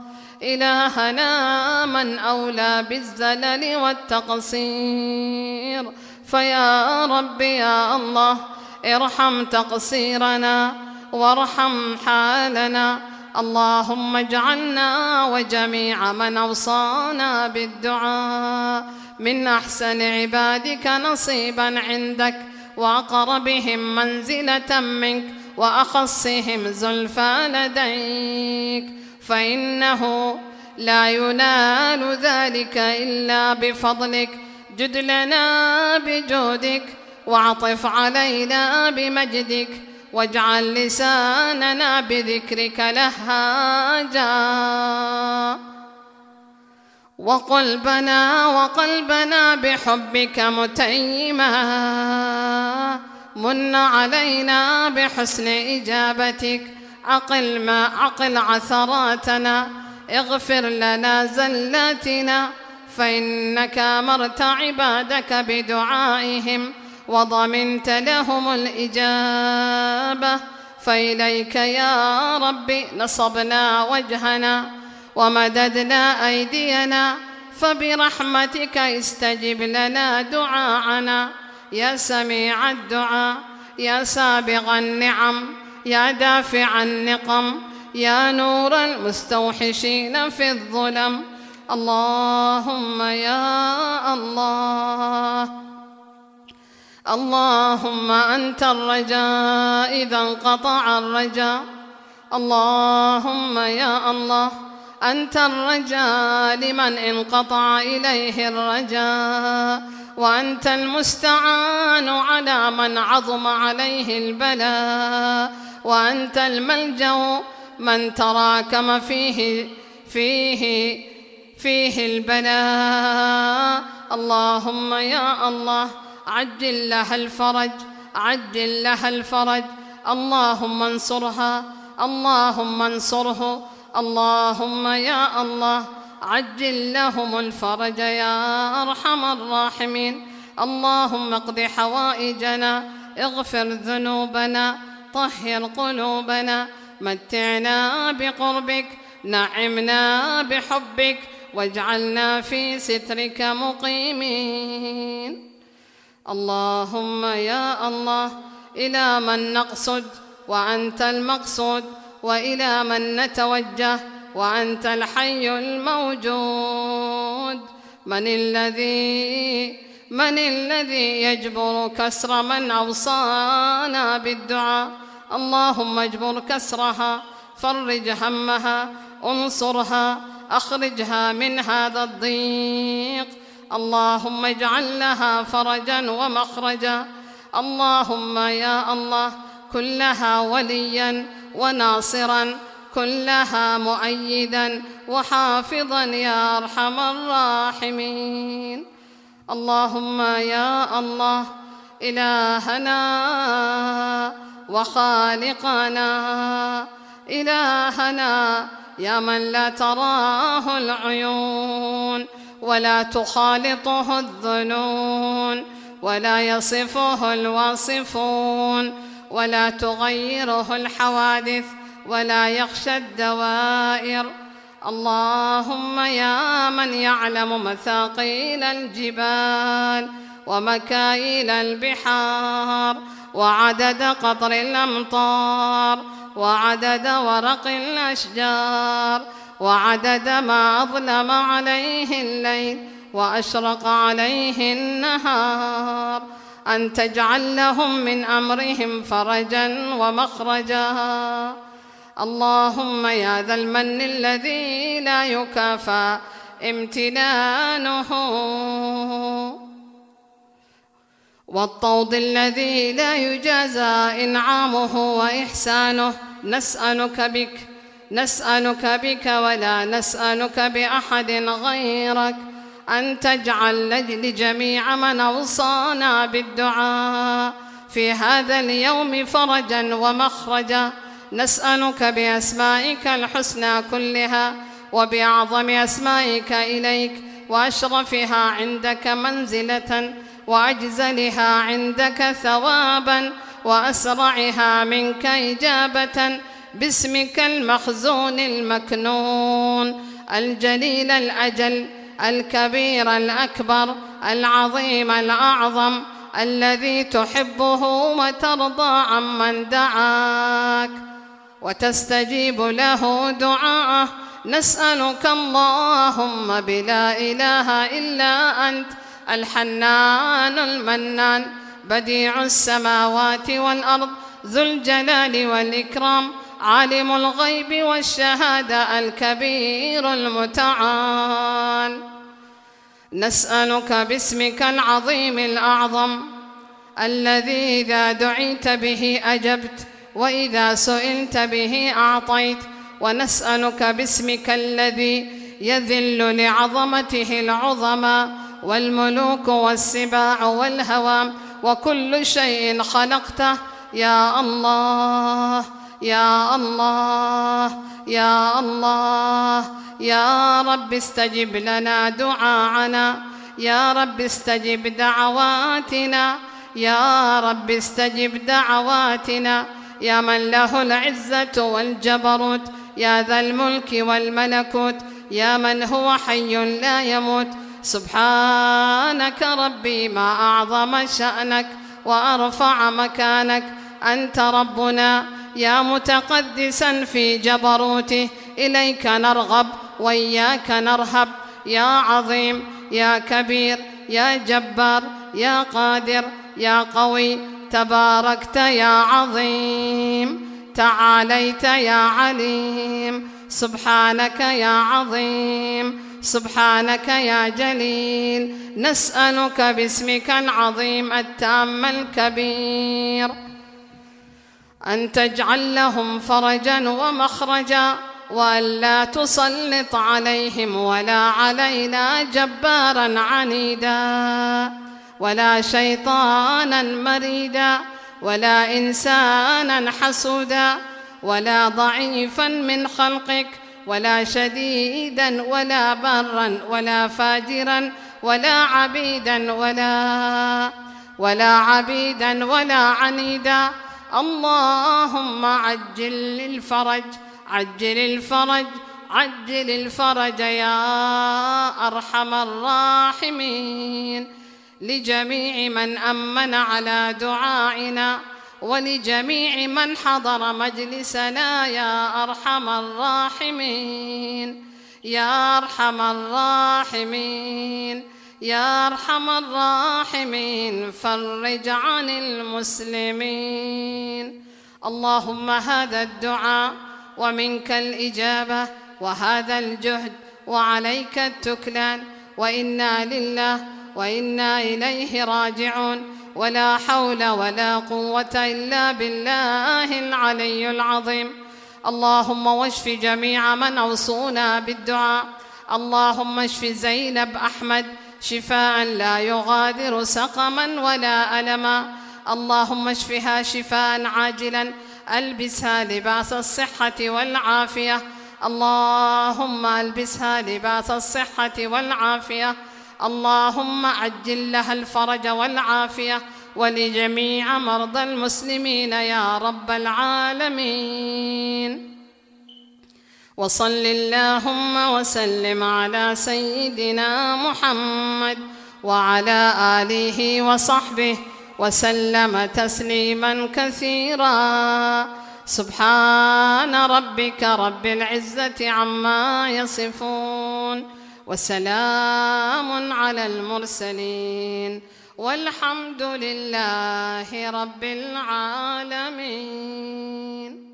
إلهنا من أولى بالزلل والتقصير فيا رب يا الله ارحم تقصيرنا وارحم حالنا اللهم اجعلنا وجميع من أوصانا بالدعاء من أحسن عبادك نصيبا عندك وأقربهم منزلة منك وأخصهم زلفى لديك فإنه لا ينال ذلك إلا بفضلك جد لنا بجودك وعطف علينا بمجدك واجعل لساننا بذكرك لهاجا وقلبنا وقلبنا بحبك متيما من علينا بحسن إجابتك عقل ما عقل عثراتنا اغفر لنا زلاتنا فإنك أمرت عبادك بدعائهم وضمنت لهم الإجابة فإليك يا ربي نصبنا وجهنا ومددنا أيدينا فبرحمتك استجب لنا دعاءنا يا سميع الدعاء يا سابغ النعم يا دافع النقم يا نور المستوحشين في الظلم اللهم يا الله اللهم أنت الرجاء إذا انقطع الرجاء اللهم يا الله أنت الرجاء لمن انقطع إليه الرجاء وأنت المستعان على من عظم عليه البلاء وأنت الملجأ من تراكم فيه فيه فيه البلاء اللهم يا الله عجل لها الفرج عجل لها الفرج اللهم انصرها اللهم انصره اللهم يا الله عجل لهم الفرج يا أرحم الراحمين اللهم اقض حوائجنا اغفر ذنوبنا طهر قلوبنا متعنا بقربك نعمنا بحبك واجعلنا في سترك مقيمين اللهم يا الله إلى من نقصد وأنت المقصود وإلى من نتوجه وأنت الحي الموجود من الذي من الذي يجبر كسر من أوصانا بالدعاء اللهم اجبر كسرها فرج همها انصرها أخرجها من هذا الضيق اللهم اجعل لها فرجا ومخرجا اللهم يا الله كلها وليا وناصرا كلها مؤيدا وحافظا يا أرحم الراحمين اللهم يا الله إلهنا وخالقنا إلهنا يا من لا تراه العيون ولا تخالطه الظنون ولا يصفه الواصفون ولا تغيره الحوادث ولا يخشى الدوائر اللهم يا من يعلم مثاقيل الجبال ومكايل البحار وعدد قطر الأمطار وعدد ورق الأشجار وعدد ما أظلم عليه الليل وأشرق عليه النهار أن تجعل لهم من أمرهم فرجا ومخرجا اللهم يا ذا المن الذي لا يكافى امتنانه والطود الذي لا يجازى إنعامه وإحسانه نسألك بك نسألك بك ولا نسألك بأحد غيرك أن تجعل لجميع من أوصانا بالدعاء في هذا اليوم فرجا ومخرجا نسألك بأسمائك الحسنى كلها وبأعظم أسمائك إليك وأشرفها عندك منزلة وأجزلها عندك ثوابا وأسرعها منك إجابة باسمك المخزون المكنون الجليل الأجل الكبير الأكبر العظيم الأعظم الذي تحبه وترضى عمن دعاك وتستجيب له دعاءه نسألك اللهم بلا إله إلا أنت الحنان المنان بديع السماوات والأرض ذو الجلال والإكرام عالم الغيب والشهادة الكبير المتعال نسألك باسمك العظيم الأعظم الذي إذا دعيت به أجبت وإذا سئلت به أعطيت ونسألك باسمك الذي يذل لعظمته العظمى والملوك والسباع والهوام وكل شيء خلقته يا الله يا الله يا الله يا رب استجب لنا دعاءنا يا رب استجب دعواتنا يا رب استجب دعواتنا يا من له العزة والجبروت يا ذا الملك والملكوت يا من هو حي لا يموت سبحانك ربي ما أعظم شأنك وأرفع مكانك أنت ربنا يا متقدسا في جبروته إليك نرغب وإياك نرهب يا عظيم يا كبير يا جبار يا قادر يا قوي تباركت يا عظيم تعاليت يا عليم سبحانك يا عظيم سبحانك يا جليل نسألك باسمك العظيم التام الكبير أن تجعل لهم فرجا ومخرجا وألا تسلط عليهم ولا علينا جبارا عنيدا ولا شيطانا مريدا ولا إنسانا حسودا ولا ضعيفا من خلقك ولا شديدا ولا برا ولا فاجرا ولا عبيدا ولا ولا عبيدا ولا عنيدا اللهم عجل للفرج عجل الفرج عجل الفرج يا أرحم الراحمين لجميع من أمن على دعائنا ولجميع من حضر مجلسنا يا أرحم الراحمين يا أرحم الراحمين يا أرحم الراحمين فرج عن المسلمين اللهم هذا الدعاء ومنك الإجابة وهذا الجهد وعليك التكلان وإنا لله وإنا إليه راجعون ولا حول ولا قوة إلا بالله العلي العظيم اللهم واشف جميع من أوصونا بالدعاء اللهم اشف زينب أحمد شفاء لا يغادر سقما ولا ألما اللهم اشفها شفاء عاجلا ألبسها لباس الصحة والعافية اللهم ألبسها لباس الصحة والعافية اللهم عجل لها الفرج والعافية ولجميع مرضى المسلمين يا رب العالمين وصل اللهم وسلم على سيدنا محمد وعلى آله وصحبه وسلم تسليما كثيرا سبحان ربك رب العزة عما يصفون وسلام على المرسلين والحمد لله رب العالمين